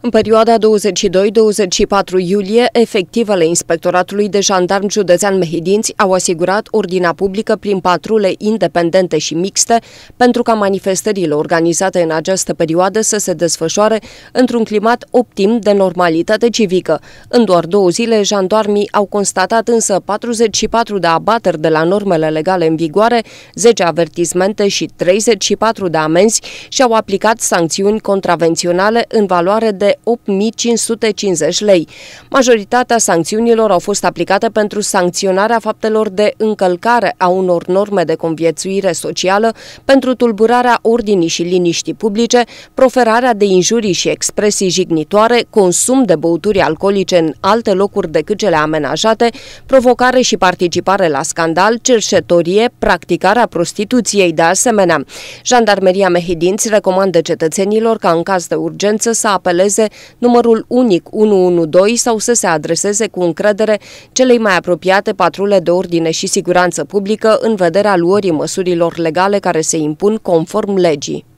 În perioada 22-24 iulie, efectivele Inspectoratului de Jandarm Județean Mehidinți au asigurat ordinea publică prin patrule independente și mixte pentru ca manifestările organizate în această perioadă să se desfășoare într-un climat optim de normalitate civică. În doar două zile, jandarmii au constatat însă 44 de abateri de la normele legale în vigoare, 10 avertismente și 34 de amenzi și au aplicat sancțiuni contravenționale în valoare de 8.550 lei. Majoritatea sancțiunilor au fost aplicate pentru sancționarea faptelor de încălcare a unor norme de conviețuire socială pentru tulburarea ordinii și liniștii publice, proferarea de injurii și expresii jignitoare, consum de băuturi alcoolice în alte locuri decât cele amenajate, provocare și participare la scandal, cerșetorie, practicarea prostituției de asemenea. Jandarmeria Mehidinți recomandă cetățenilor ca în caz de urgență să apeleze contacteze numărul unic 112 sau să se adreseze cu încredere celei mai apropiate patrule de ordine și siguranță publică în vederea luării măsurilor legale care se impun conform legii.